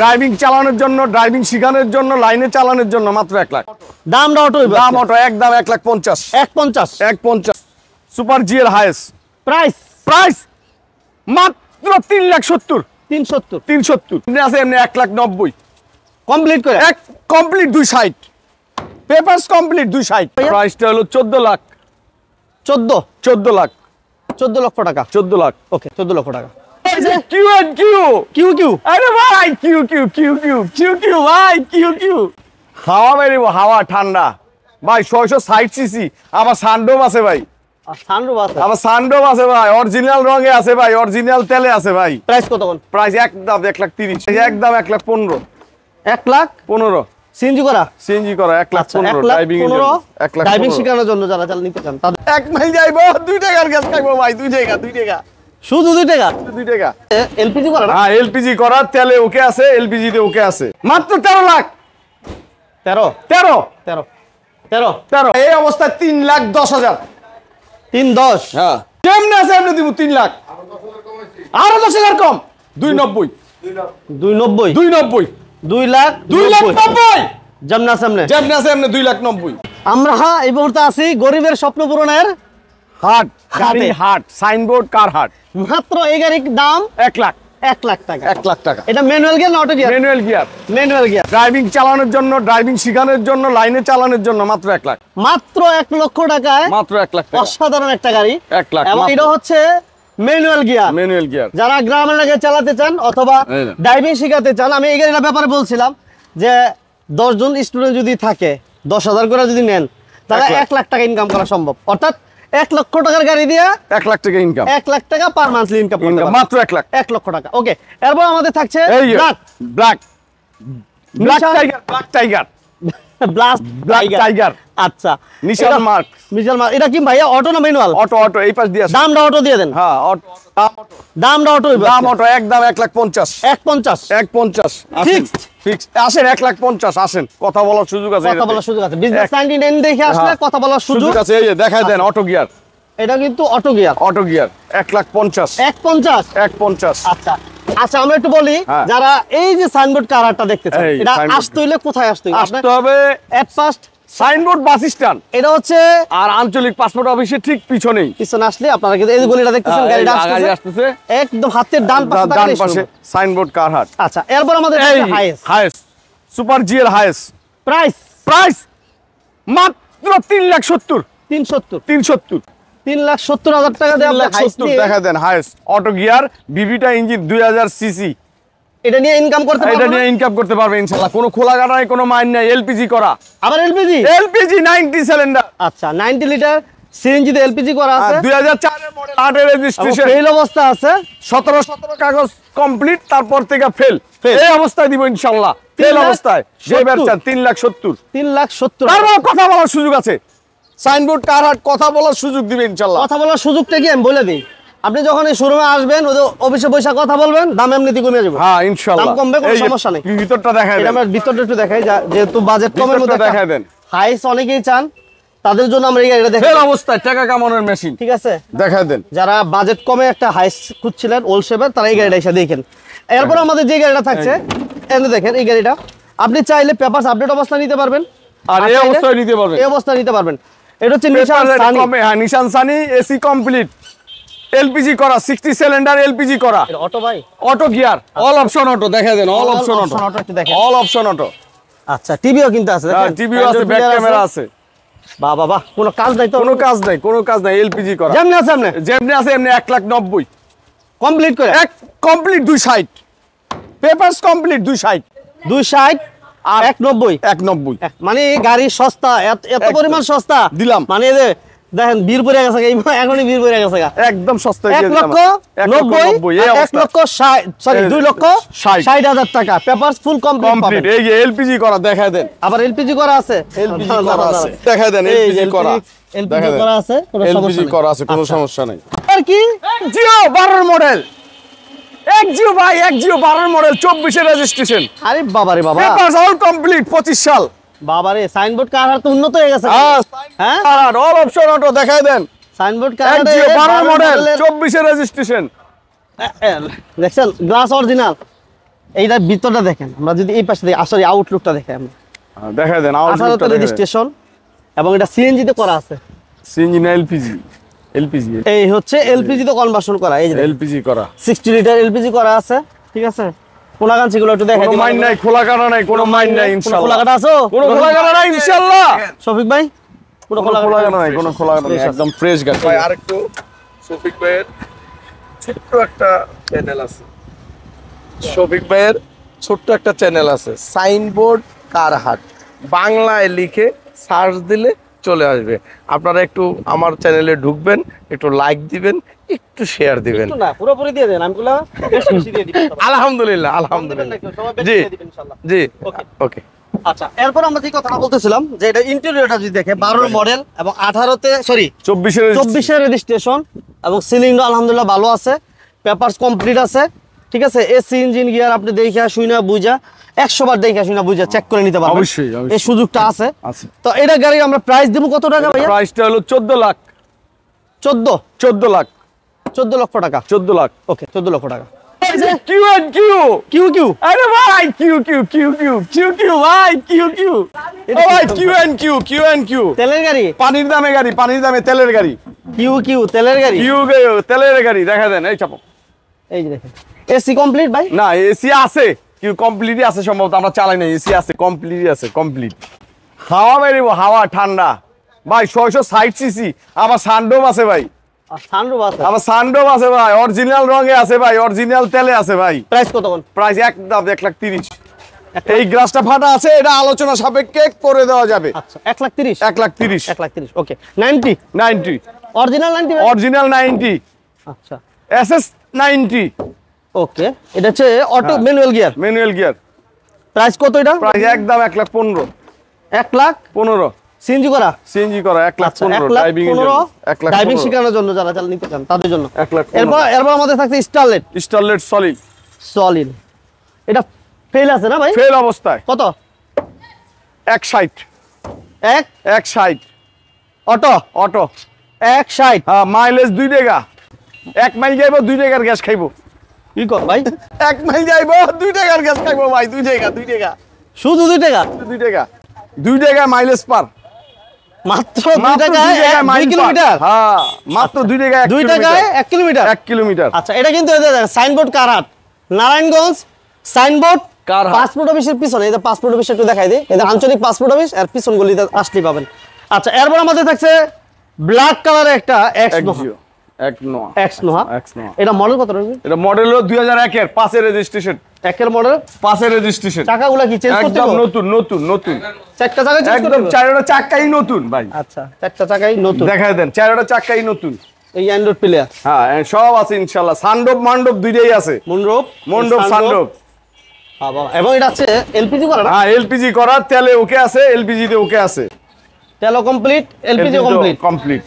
Driving চালানোর জন্য driving শেখানোর জন্য লাইনে চালানোর জন্য মাত্র এক লাখ দাম অটো দাম অটো এক দাম এক লাখ পঞ্চাশ এক পঞ্চাশ এক পঞ্চাশ সুপার জি এর হায়েস্ট প্রাইস প্রাইস মাত্র তিন লাখ সত্তর তিন সত্তর তিন সত্তর এমনি আছে এমনি এক লাখ নব্বই কমপ্লিট করে এক কমপ্লিট দুই সাইড পেপারস কমপ্লিট দুই সাইড প্রাইসটা হলো চোদ্দ লাখ চোদ্দ চোদ্দ লাখ চোদ্দ লক্ষ টাকা চোদ্দ লাখ ওকে চোদ্দ লক্ষ টাকা হয়েছে কিউ এন্ড কিউ কিউ কিউ আরে ভাই কিউ কিউ কিউ কিউ কিউ কিউ ভাই কিউ কিউ হাওয়া বেরিব হাওয়া ঠান্ডা ভাই ছয়শো ষাট সিসি আমার সানডোম আছে ভাই এক লাখ তিরিশ একদম এক লাখ পনেরো এক লাখ পনেরো সিএনজি করা সিএনজি করা 1 লাখ 15 ড্রাইভিং 1 লাখ ড্রাইভিং শেখানোর জন্য যারা নিতে এক মাইল যাইবো দুই টাকার গ্যাস খাইবো ভাই দুই জায়গা দুই টাকা শুধু 2 টাকা 2 টাকা এলপিজি করা হ্যাঁ এলপিজি করা তেলে ওকে আছে এলপিজি তে ওকে আছে মাত্র 13 লাখ 13 13 13 13 13 এই অবস্থা 3 লাখ 10 হাজার 3 10 হ্যাঁ কেমনে আছে আপনি দিব 3 লাখ আরো 10 হাজার কম 290 290 290 2 লাখ 2 লাখ 90 জামনা সামনে জামনা সামনে 2 লাখ 90 আমরা এই মুহূর্তে আছি গরিবের স্বপ্ন পূরণের হাট হাট সাইনবোর্ড কার হাট মাত্র দাম এক লাখ এক লাখ টাকা এক লাখ টাকা এটা manual gear auto gear manual gear manual gear driving চালানোর জন্য ড্রাইভিং শেখানোর জন্য লাইনে চালানোর জন্য মাত্র এক লাখ মাত্র এক লক্ষ টাকায় মাত্র এক লাখ অসাধারণ একটা গাড়ি এক লাখ এবং এটা হচ্ছে ম্যানুয়াল গিয়ার ম্যানুয়াল গিয়ার যারা গ্রাম এলাকায় চালাতে চান অথবা ড্রাইভিং শেখাতে চান আমি এই গাড়িটার ব্যাপারে বলছিলাম যে দশজন স্টুডেন্ট যদি থাকে দশ হাজার করে যদি নেন তাহলে এক লাখ টাকা ইনকাম করা সম্ভব অর্থাৎ এক লক্ষ টাকার গাড়ি দিয়ে এক লাখ টাকা ইনকাম এক লাখ টাকা পার মান্থলি ইনকাম মাত্র এক লাখ এক লক্ষ টাকা ওকে এরপর আমাদের থাকছে black black black tiger black tiger blast black tiger আচ্ছা নিশাল মার্ক নিশাল মার্ক এটা কি ভাইয়া অটো না ম্যানুয়াল অটো অটো এই পাশ দিয়ে দামটা অটো দিয়ে দেন হ্যাঁ অটো দামটা অটো দাম অটো একদম 1 লাখ 50 150 150 ফিক্সড ফিক্সড আসেন 1 লাখ 50 আসেন কথা বলার সুযোগ আছে কথা বলার সুযোগ আছে বিজনেস 99 দেখে আসলে হ্যাঁ। কথা বলার সুযোগ আছে এই যে দেখায় দেন অটো আচ্ছা। গিয়ার এটা কিন্তু auto gear auto gear 1 lakh 50 150 150 আচ্ছা আচ্ছা আমরা একটু বলি হ্যাঁ। যারা এই যে সাইনবোর্ড কারারটা দেখতে চান এটা আসতে হইলে কোথায় আসতে হবে আসতে হবে at first signboard bus stand এটা হচ্ছে আর আঞ্চলিক পাসপোর্ট অফিসের ঠিক পিছনেই পিছনে আসলে আপনারা কিন্তু এই গলিটা দেখতেছেন হ্যাঁ, গাড়িটা আসতেছে একদম হাতের ডান হ্যাঁ, পাশে ডান পাশে সাইনবোর্ড কারহাট আচ্ছা এরপর আমাদের highest highest super GL highest price price মাত্র 3 লাখ 70 370 370 তিন লাখ সত্তর হাজার টাকা সত্তর then highest auto gear engine দুই আচ্ছা, সিসি কাগজ কমপ্লিট তারপর থেকে ফেল এই অবস্থায় দিব ইনশাল্লাহ অবস্থায় যে লাখ সত্তর তিন লাখ সত্তর কথা বলার সুযোগ আছে সাইনবোর্ড কার হাট কথা বলার সুযোগ দিবে ইনশাল্লাহ কথা বলার সুযোগটা কি আমি বলে দিই আপনি যখন এই শোরুমে আসবেন ওই অফিসে বৈশা কথা বলবেন দাম এমনিতে কমে যাবে হ্যাঁ ইনশাল্লাহ দাম কমবে কোনো সমস্যা নেই ভিতরটা দেখায় দেন আমরা ভিতরটা একটু দেখাই যেহেতু বাজেট কমের মধ্যে দেখায় দেন হাইস অনেকেই চান তাদের জন্য আমরা এই গাড়িটা দেখাই ফেল অবস্থায় টাকা কামানোর মেশিন ঠিক আছে দেখায় দেন যারা বাজেট কমে একটা হাইস খুঁজছিলেন ওল শেভার তারা এই গাড়িটা এসে দেখেন এরপর আমাদের যে গাড়িটা থাকছে এনে দেখেন এই গাড়িটা আপনি চাইলে পেপারস আপডেট অবস্থা নিতে পারবেন আর এই অবস্থায় নিতে পারবেন এই অবস্থা নিতে পারবেন এটা হচ্ছে নিশান সানি হ্যাঁ Nissan Sunny AC complete LPG করা 60 সিলিন্ডার এলপিজি করা অটো ভাই auto gear all option auto দেখা then all option auto auto একটু দেখেন অল অপশন অটো আচ্ছা টিভিও কিন্তু আছে হ্যাঁ, দেখেন টিভিও আছে ব্যাক ক্যামেরা আছে বাহ বাহ কোনো কাজ নাই তো কোনো কাজ নাই কোনো কাজ নাই এলপিজি করা যেমনি আছে আপনি যেমনি আছে এমনি 1 লাখ 90 কমপ্লিট করে এক কমপ্লিট দুই 260 পেপারস কমপ্লিট দুই দুই 260 আর এক মানে গাড়ি সস্তা এত পরিমাণ সস্তা দিলাম মানে দেখেন বীর পরে গেছে এখনই বীর পরে গেছে একদম সস্তা এক লক্ষ নব্বই এক লক্ষ সরি দুই লক্ষ ষাট হাজার টাকা পেপার ফুল কমপ্লিট এই যে এলপিজি করা দেখা দেন আবার এলপিজি করা আছে হ্যাঁ, দেখা দেন এলপিজি করা আছে কোনো সমস্যা নাই আচ্ছা। আর কি জিও বারোর মডেল ভাই মডেল চব্বিশে রেজিস্ট্রেশন আরে বাবারে বাবা কমপ্লিট পঁচিশ সাল বাবারে সাইনবোর্ড কার উন্নত হয়ে গেছে হ্যাঁ, হ্যাঁ? রেজিস্ট্রেশন গ্লাস ভিতরটা দেখেন আমরা যদি এই পাশে আসলে আউটলুকটা দেখে দেখা দেন রেজিস্ট্রেশন এবং এটা তে করা আছে সিএনজি না এলপিজি এলপিজি এই হচ্ছে এলপিজি তো কনভার্সন করা এই যে এলপিজি করা 60 লিটার এলপিজি করা আছে ঠিক আছে কোলাগান সেগুলো একটু দেখাই দিই মাইন নাই খোলাগানা নাই কোনো মাইন নাই ইনশাআল্লাহ খোলাগাটা আছে কোনো খোলা খোলাগানা নাই ইনশাআল্লাহ শফিক ভাই কোনো খোলাগানা নাই কোনো খোলাগানা নাই একদম ফ্রেশ গাছ ভাই আরেকটু শফিক ভাইয়ের ছোট্ট একটা চ্যানেল আছে শফিক ভাইয়ের ছোট্ট একটা চ্যানেল আছে সাইনবোর্ড কার বাংলায় লিখে সার্চ দিলে চলে আসবে আপনারা একটু আমার চ্যানেলে ঢুকবেন একটু লাইক দিবেন একটু শেয়ার দিবেন আলহামদুলিল্লাহ আলহামদুলিল্লাহ জি জি ওকে আচ্ছা এরপর আমরা কথা বলতেছিলাম যে এটা ইন্টেরিয়রটা যদি দেখে বারোর মডেল এবং আঠারোতে সরি চব্বিশের চব্বিশের রেজিস্ট্রেশন এবং সিলিং আলহামদুলিল্লাহ ভালো আছে পেপার কমপ্লিট আছে ঠিক আছে এসি ইঞ্জিন গিয়ার আপনি শুই না বুঝা একশো বার দেখা না বুঝা চেক করে নিতে পারবেন অবশ্যই এই সুযোগটা আছে তো এটা গাড়ি আমরা প্রাইস দেবো কত টাকা ভাইয়া প্রাইসটা হলো চোদ্দ লাখ চোদ্দ চোদ্দ লাখ চোদ্দ লক্ষ টাকা চোদ্দ লাখ ওকে চোদ্দ লক্ষ টাকা পানির দামে গাড়ি পানির দামে তেলের গাড়ি কিউ কিউ তেলের গাড়ি কিউ তেলের গাড়ি দেখা দেন এই চাপো এই দেখেন এসি কমপ্লিট ভাই না এসি আছে কি কমপ্লিটই আছে সম্ভবত আমরা চালাই নাই এসি আছে কমপ্লিটই আছে কমপ্লিট হাওয়া বেরিব হাওয়া ঠান্ডা ভাই ছয়শো ষাট সিসি আমার সানডোম আছে ভাই আমার সানডোম আছে ভাই অরিজিনাল রঙে আছে ভাই অরিজিনাল তেলে আছে ভাই প্রাইস কত প্রাইস একদম এক লাখ তিরিশ এই গ্রাসটা ফাটা আছে এটা আলোচনা সাপেক্ষে করে দেওয়া যাবে আচ্ছা 1 lakh 30 1 lakh 30 1 lakh 30 okay 90 90 original 90 original 90 আচ্ছা এসএস 90 ওকে এটা হচ্ছে auto manual gear manual gear price কত এটা প্রাইস একদম 1 লাখ 15 1 লাখ 15 সিএনজি করা সিএনজি করা 1 লাখ 15 ড্রাইভিং 1 লাখ ড্রাইভিং শেখানোর জন্য যারা চাল নিতে চান তাদের জন্য 1 লাখ এরপর এরপর আমাদের থাকছে স্টারলেট স্টারলেট সলিড সলিড এটা ফেল আছে না ভাই ফেল অবস্থায় কত 160 এক 160 অটো অটো 160 হ্যাঁ মাইলেজ 2 টাকা 1 মাইল যাইবো 2 টাকার গ্যাস খাইবো কি কর ভাই এক মাইল যাইব দুই টাকার গ্যাস ভাই দুই টাকা দুই টাকা শুধু দুই টাকা দুই টাকা দুই টাকা মাইলেজ পার হ্যাঁ, আচ্ছা এটা কিন্তু নারায়ণগঞ্জ পিছনে দেখাই এটা আঞ্চলিক পাসপোর্ট অফিস আর পিছন গলিতে পাবেন আচ্ছা এরপর আমাদের থাকছে ব্ল্যাক কালারের একটা রেজিস্ট্রেশন একের মডেল রেজিস্ট্রেশন কি নতুন নতুন নতুন চারটা নতুন আচ্ছা, দেন নতুন এই প্লেয়ার হ্যাঁ সব আছে ইনশাল্লাহ সান্ডব মান্ডব দুইটাই আছে মন্ডপ মন্ডপ সানডব এবং এটা আছে এলপিজি করা হ্যাঁ এলপিজি করা তেলে ওকে আছে এলপিজি তে ওকে আছে তেলও কমপ্লিট এলপিজি কমপ্লিট কমপ্লিট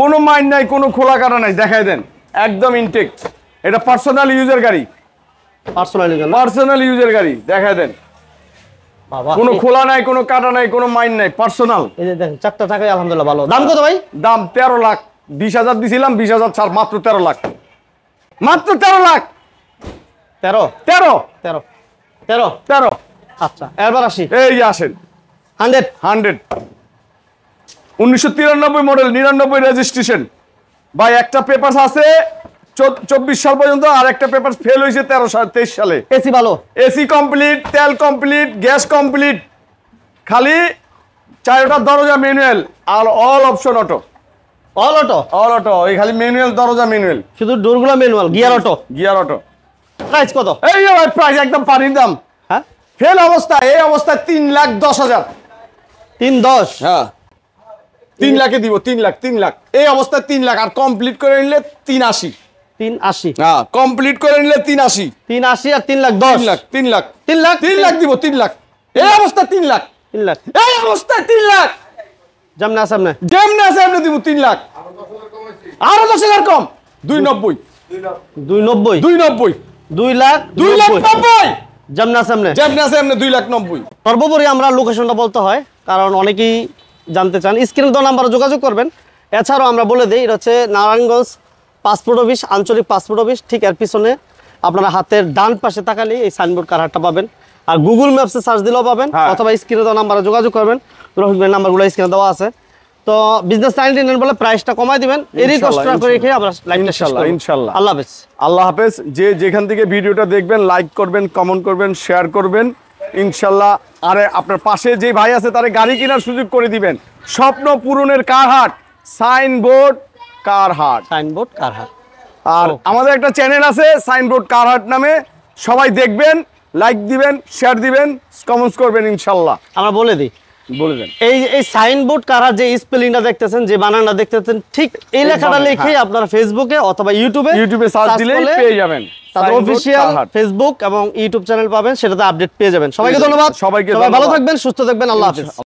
কোনো মাইন নাই কোনো খোলা কাটা নাই দেখাই দেন একদম ইনটেক এটা পার্সোনাল ইউজের গাড়ি পার্সোনাল ইউজার গাড়ি দেখাই দেন কোনো খোলা নাই কোনো কাটা নাই কোনো মাইন্ড নাই পার্সোনাল চারটা আলহামদুলিল্লাহ ভালো দাম ভাই দাম তেরো লাখ বিশ হাজার দিছিলাম বিশ হাজার ছাড় মাত্র তেরো লাখ মাত্র তেরো লাখ তেরো তেরো তেরো তেরো আচ্ছা এই আসেন হান্ড্রেড হান্ড্রেড উনিশশো মডেল নিরানব্বই রেজিস্ট্রেশন ভাই একটা পেপার আছে চব্বিশ সাল পর্যন্ত আর একটা পেপার ফেল হয়েছে তেরো তেইশ সালে এসি ভালো এসি কমপ্লিট তেল কমপ্লিট গ্যাস কমপ্লিট খালি চারোটা দরজা ম্যানুয়াল আর all option auto all auto all auto এই খালি ম্যানুয়াল দরজা ম্যানুয়াল শুধু ডোরগুলো manual gear auto gear auto price কত এই প্রাইস একদম পানির দাম হ্যাঁ ফেল অবস্থা এই অবস্থায় তিন লাখ দশ হাজার তিন দশ হ্যাঁ তিন লাখে দিব তিন লাখ তিন লাখ এই অবস্থায় তিন লাখ আর কমপ্লিট করে নিলে তিন আশি তিন আশি হ্যাঁ কমপ্লিট করে নিলে তিন আশি তিন আশি আর তিন লাখ দশ লাখ তিন লাখ তিন লাখ তিন লাখ দিব তিন লাখ এই অবস্থা তিন লাখ তিন লাখ এই তিন লাখ আছে দিব তিন লাখ কম দুই দুই দুই দুই লাখ দুই লাখ আছে দুই লাখ সর্বোপরি আমরা লোকেশনটা বলতে হয় কারণ অনেকেই জানতে চান স্ক্রিনে দেওয়া নাম্বারে যোগাযোগ করবেন এছাড়াও আমরা বলে দিই এটা হচ্ছে নারায়ণগঞ্জ পাসপোর্ট অফিস আঞ্চলিক পাসপোর্ট অফিস ঠিক এর পিছনে আপনারা হাতের ডান পাশে তাকালে এই সাইনবোর্ড কারহারটা পাবেন আর গুগল ম্যাপসে সার্চ দিলেও পাবেন হ্যাঁ। অথবা স্ক্রিনে দেওয়া নাম্বারে যোগাযোগ করবেন রহিমের নাম্বারগুলো স্ক্রিনে দেওয়া আছে তো বিজনেস নাইনটি নাইন বলে প্রাইসটা কমাই দিবেন এরই কষ্ট করে রেখে আমরা ইনশাল্লাহ ইনশাল্লাহ আল্লাহ হাফেজ আল্লাহ হাফেজ যে যেখান থেকে ভিডিওটা দেখবেন লাইক করবেন কমেন্ট করবেন শেয়ার করবেন ইনশাল্লাহ আর আপনার পাশে যে ভাই আছে তারে গাড়ি কেনার সুযোগ করে দিবেন স্বপ্ন পূরণের কারহাট সাইনবোর্ড কারহাট সাইনবোর্ড কারহাট আর আমাদের একটা চ্যানেল আছে সাইনবোর্ড কারহাট নামে সবাই দেখবেন লাইক দিবেন শেয়ার দিবেন কমেন্টস করবেন ইনশাল্লাহ আমরা বলে দিই বলে দেন এই এই সাইনবোর্ড কারা যে স্পেলিংটা দেখতেছেন যে বানানটা দেখতেছেন ঠিক এই লেখাটা লিখে হ্যাঁ। আপনারা ফেসবুকে অথবা ইউটিউবে ইউটিউবে সার্চ দিলে পেয়ে যাবেন তাদের অফিসিয়াল ফেসবুক এবং ইউটিউব চ্যানেল পাবেন সেটাতে আপডেট পেয়ে যাবেন সবাইকে ধন্যবাদ সবাইকে ভালো থাকবেন সুস্থ থাকবেন আল্লাহ হাফিজ